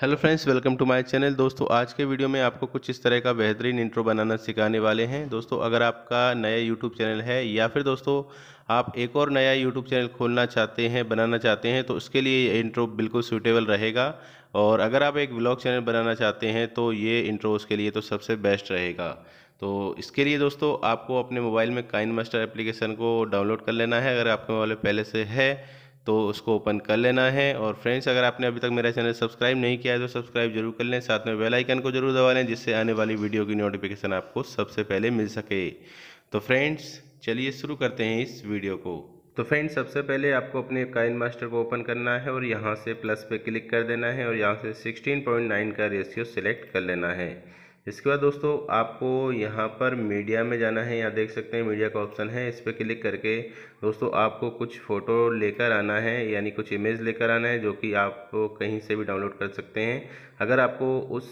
hello friends welcome to my channel दोस्तों आज के वीडियो में आपको कुछ इस तरह का बेहतरीन इंट्रो बनाना सिखाने वाले हैं दोस्तों अगर आपका नया यूट्यूब चैनल है या फिर दोस्तों आप एक और नया यूट्यूब चैनल खोलना चाहते हैं बनाना चाहते हैं तो उसके लिए ये इंट्रो बिल्कुल सूटेबल रहेगा और अगर आप एक ब्लॉग चैनल बनाना चाहते हैं तो ये इंट्रो उसके लिए तो सबसे बेस्ट रहेगा तो इसके लिए दोस्तों आपको अपने मोबाइल में काइन मास्टर एप्लीकेशन को डाउनलोड कर लेना है अगर आपके मोबाइल पहले से है तो उसको ओपन कर लेना है और फ्रेंड्स अगर आपने अभी तक मेरा चैनल सब्सक्राइब नहीं किया है तो सब्सक्राइब जरूर कर लें साथ में बेल आइकन को जरूर दबा लें जिससे आने वाली वीडियो की नोटिफिकेशन आपको सबसे पहले मिल सके तो फ्रेंड्स चलिए शुरू करते हैं इस वीडियो को तो फ्रेंड्स सबसे पहले आपको अपने काइन मास्टर को ओपन करना है और यहाँ से प्लस पे क्लिक कर देना है और यहाँ से सिक्सटीन का रेशियो सिलेक्ट कर लेना है इसके बाद दोस्तों आपको यहाँ पर मीडिया में जाना है यहाँ देख सकते हैं मीडिया का ऑप्शन है इस पर क्लिक करके दोस्तों आपको कुछ फ़ोटो लेकर आना है यानी कुछ इमेज लेकर आना है जो कि आप कहीं से भी डाउनलोड कर सकते हैं अगर आपको उस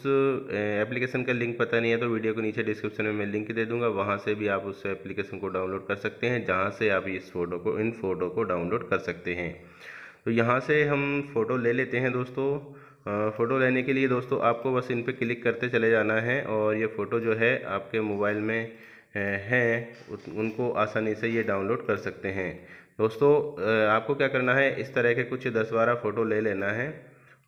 एप्लीकेशन का लिंक पता नहीं है तो वीडियो को नीचे डिस्क्रिप्शन में मैं लिंक दे दूँगा वहाँ से भी आप उस एप्लीकेशन को डाउनलोड कर सकते हैं जहाँ से आप इस फ़ोटो को इन फ़ोटो को डाउनलोड कर सकते हैं तो यहाँ से हम फ़ोटो ले लेते हैं दोस्तों फ़ोटो लेने के लिए दोस्तों आपको बस इन पर क्लिक करते चले जाना है और ये फ़ोटो जो है आपके मोबाइल में हैं उनको आसानी से ये डाउनलोड कर सकते हैं दोस्तों आपको क्या करना है इस तरह के कुछ दस बारह फ़ोटो ले लेना है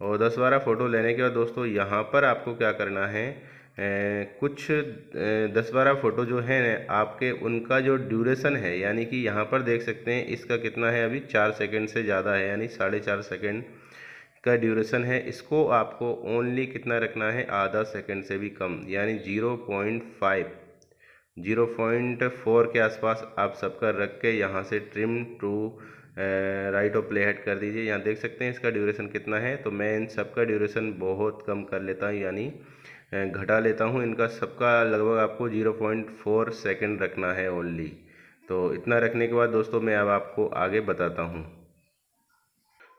और दस बारह फ़ोटो लेने के बाद दोस्तों यहाँ पर आपको क्या करना है कुछ दस बारह फ़ोटो जो हैं आपके उनका जो ड्यूरेशन है यानी कि यहाँ पर देख सकते हैं इसका कितना है अभी चार सेकेंड से ज़्यादा है यानी साढ़े चार सेकेंड का ड्यूरेशन है इसको आपको ओनली कितना रखना है आधा सेकंड से भी कम यानी zero point five zero point four के आसपास आप सबका रख के यहाँ से trim to right of play head कर दीजिए यहाँ देख सकते हैं इसका ड्यूरेशन कितना है तो मैं इन सबका ड्यूरेशन बहुत कम कर लेता हूँ यानी घटा लेता हूँ इनका सबका लगभग आपको जीरो पॉइंट फोर सेकेंड रखना है ओनली तो इतना रखने के बाद दोस्तों मैं अब आपको आगे बताता हूँ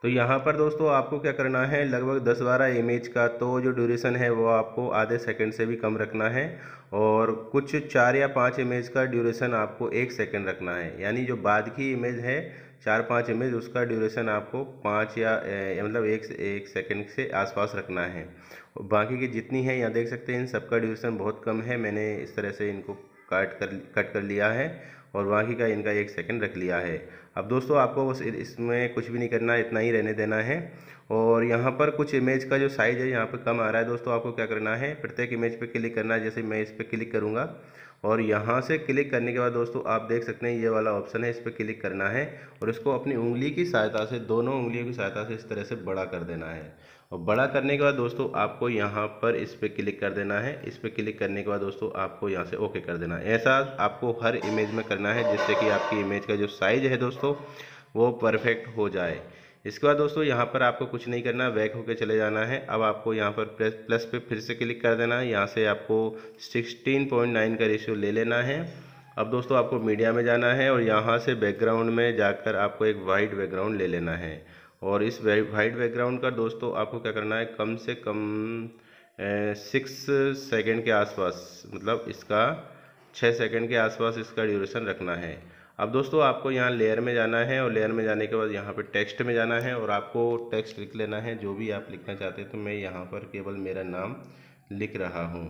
तो यहाँ पर दोस्तों आपको क्या करना है लगभग दस बारह इमेज का तो जो ड्यूरेशन है वो आपको आधे सेकंड से भी कम रखना है और कुछ चार या पाँच इमेज का ड्यूरेशन आपको एक सेकंड रखना है यानी जो बाद की इमेज है चार पाँच इमेज उसका ड्यूरेशन आपको पाँच या मतलब एक एक सेकंड से आसपास रखना है बाकी की जितनी है यहाँ देख सकते हैं इन सबका ड्यूरेशन बहुत कम है मैंने इस तरह से इनको काट कर कट कर लिया है और बाकी का इनका एक सेकंड रख लिया है अब दोस्तों आपको बस इसमें कुछ भी नहीं करना है इतना ही रहने देना है और यहाँ पर कुछ इमेज का जो साइज़ है यहाँ पर कम आ रहा है दोस्तों आपको क्या करना है प्रत्येक इमेज पर क्लिक करना है जैसे मैं इस पर क्लिक करूँगा और यहाँ से क्लिक करने के बाद दोस्तों आप देख सकते हैं ये वाला ऑप्शन है इस पर क्लिक करना है और इसको अपनी उंगली की सहायता से दोनों उंगलियों की सहायता से इस तरह से बड़ा कर देना है और बड़ा करने के बाद दोस्तों आपको यहाँ पर इस पर क्लिक कर देना है इस पर क्लिक करने के बाद दोस्तों आपको यहाँ से ओके कर देना है ऐसा आपको हर इमेज में करना है जिससे कि आपकी इमेज का जो साइज़ है दोस्तों वो परफेक्ट हो जाए इसके बाद दोस्तों यहाँ पर आपको कुछ नहीं करना बैक होकर चले जाना है अब आपको यहाँ पर प्लस प्लस पे फिर से क्लिक कर देना है यहाँ से आपको 16.9 का रेशियो ले लेना है अब दोस्तों आपको मीडिया में जाना है और यहाँ से बैकग्राउंड में जाकर आपको एक वाइट बैकग्राउंड ले लेना है और इस वाइट बैकग्राउंड का दोस्तों आपको क्या करना है कम से कम सिक्स सेकेंड के आसपास मतलब इसका छः सेकेंड के आसपास इसका ड्यूरेशन रखना है अब दोस्तों आपको यहाँ लेयर में जाना है और लेयर में जाने के बाद यहाँ पे टेक्स्ट में जाना है और आपको टेक्स्ट लिख लेना है जो भी आप लिखना चाहते हैं तो मैं यहाँ पर केवल मेरा नाम लिख रहा हूँ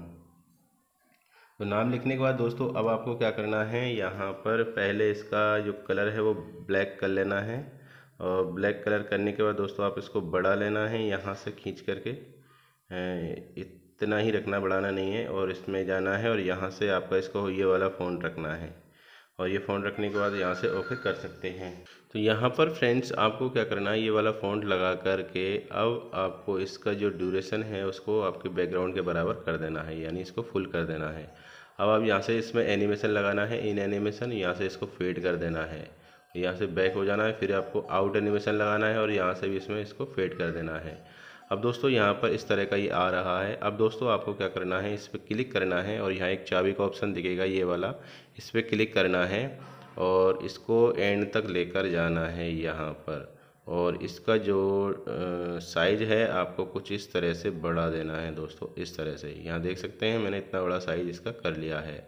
तो नाम लिखने के बाद दोस्तों अब आपको क्या करना है यहाँ पर पहले इसका जो कलर है वो ब्लैक कर लेना है और ब्लैक कलर करने के बाद दोस्तों आप इसको बड़ा लेना है यहाँ से खींच करके इतना ही रखना बढ़ाना नहीं है और इसमें जाना है और यहाँ से आपका इसको ये वाला फ़ोन रखना है और ये फ़ॉन्ट रखने के बाद यहाँ से ओके कर सकते हैं तो यहाँ पर फ्रेंड्स आपको क्या करना है ये वाला फ़ॉन्ट लगा कर के अब आपको इसका जो ड्यूरेशन है उसको आपके बैकग्राउंड के बराबर कर देना है यानी इसको फुल कर देना है अब आप यहाँ से इसमें एनिमेशन लगाना है इन एनिमेशन यहाँ से इसको फेड कर देना है यहाँ से बैक हो जाना है फिर आपको आउट एनिमेशन लगाना है और यहाँ से भी इसमें इसको फेड कर देना है अब दोस्तों यहाँ पर इस तरह का ये आ रहा है अब दोस्तों आपको क्या करना है इस पर क्लिक करना है और यहाँ एक चाबी का ऑप्शन दिखेगा ये वाला इस पर क्लिक करना है और इसको एंड तक लेकर जाना है यहाँ पर और इसका जो साइज है आपको कुछ इस तरह से बढ़ा देना है दोस्तों इस तरह से यहाँ देख सकते हैं मैंने इतना बड़ा साइज इसका कर लिया है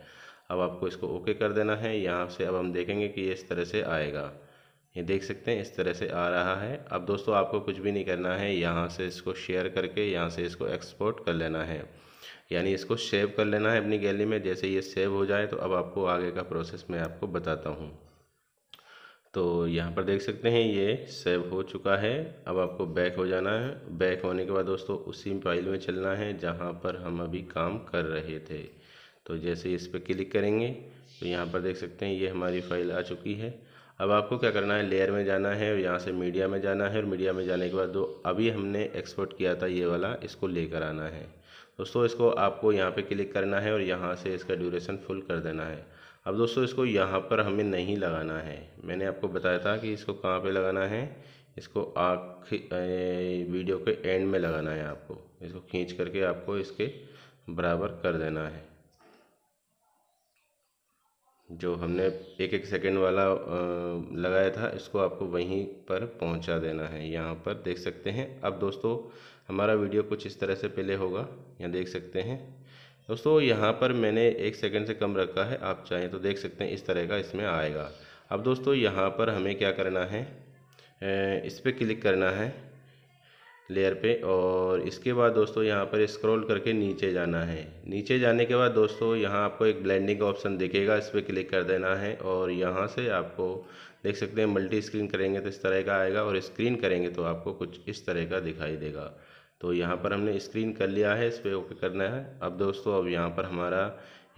अब आपको इसको ओके कर देना है यहाँ से अब हम देखेंगे कि ये इस तरह से आएगा ये देख सकते हैं इस तरह से आ रहा है अब दोस्तों आपको कुछ भी नहीं करना है यहाँ से इसको शेयर करके यहाँ से इसको एक्सपोर्ट कर लेना है यानी इसको सेव कर लेना है अपनी गैली में जैसे ये सेव हो जाए तो अब आपको आगे का प्रोसेस मैं आपको बताता हूँ तो यहाँ पर देख सकते हैं ये सेव हो चुका है अब आपको बैक हो जाना है बैक होने के बाद दोस्तों उसी फाइल में चलना है जहाँ पर हम अभी काम कर रहे थे तो जैसे इस पर क्लिक करेंगे तो यहाँ पर देख सकते हैं ये हमारी फ़ाइल आ चुकी है अब आपको क्या करना है लेयर में जाना है और यहाँ से मीडिया में जाना है और मीडिया में जाने के बाद जो अभी हमने एक्सपोर्ट किया था ये वाला इसको लेकर आना है दोस्तों इसको आपको यहाँ पे क्लिक करना है और यहाँ से इसका ड्यूरेशन फुल कर देना है अब दोस्तों इसको यहाँ पर हमें नहीं लगाना है मैंने आपको बताया था कि इसको कहाँ पर लगाना है इसको आख वीडियो के एंड में लगाना है आपको इसको खींच करके आपको इसके बराबर कर देना है जो हमने एक एक सेकंड वाला लगाया था इसको आपको वहीं पर पहुंचा देना है यहाँ पर देख सकते हैं अब दोस्तों हमारा वीडियो कुछ इस तरह से पहले होगा यहाँ देख सकते हैं दोस्तों यहाँ पर मैंने एक सेकंड से कम रखा है आप चाहें तो देख सकते हैं इस तरह का इसमें आएगा अब दोस्तों यहाँ पर हमें क्या करना है इस पर क्लिक करना है लेयर पे और इसके बाद दोस्तों यहाँ पर स्क्रॉल करके नीचे जाना है नीचे जाने के बाद दोस्तों यहाँ आपको एक ब्लेंडिंग ऑप्शन दिखेगा इस पर क्लिक कर देना है और यहाँ से आपको देख सकते हैं मल्टी स्क्रीन करेंगे तो इस तरह का आएगा और स्क्रीन करेंगे तो आपको कुछ इस तरह का दिखाई देगा तो यहाँ पर हमने स्क्रीन कर लिया है इस पर ओके करना है अब दोस्तों अब यहाँ पर हमारा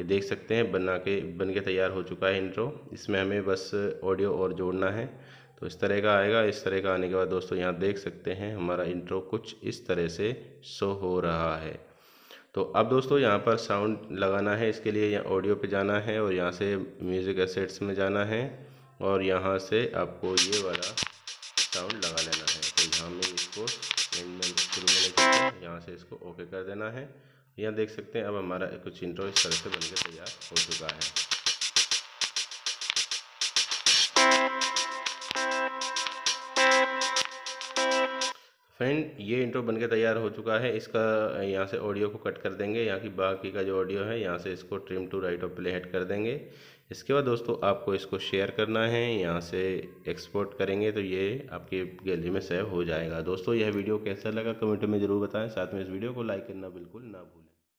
ये देख सकते हैं बना के बन के तैयार हो चुका है इंट्रो इसमें हमें बस ऑडियो और जोड़ना है तो इस तरह का आएगा इस तरह का आने के बाद दोस्तों यहाँ देख सकते हैं हमारा इंट्रो कुछ इस तरह से शो हो रहा है तो अब दोस्तों यहाँ पर साउंड लगाना है इसके लिए यहाँ ऑडियो पे जाना है और यहाँ से म्यूज़िक एसेट्स में जाना है और यहाँ से आपको ये वाला साउंड लगा लेना है तो यहाँ में इसको शुरू में यहाँ से इसको ओके कर देना है यहाँ देख सकते हैं अब हमारा कुछ इंट्रो इस तरह से बनकर तैयार हो चुका है फ्रेंड ये इंट्रो बनके तैयार हो चुका है इसका यहाँ से ऑडियो को कट कर देंगे यहाँ की बाकी का जो ऑडियो है यहाँ से इसको ट्रिम टू राइट और प्ले हेड कर देंगे इसके बाद दोस्तों आपको इसको शेयर करना है यहाँ से एक्सपोर्ट करेंगे तो ये आपकी गैलरी में सेव हो जाएगा दोस्तों यह वीडियो कैसा लगा कमेंट में ज़रूर बताएं साथ में इस वीडियो को लाइक करना बिल्कुल ना भूलें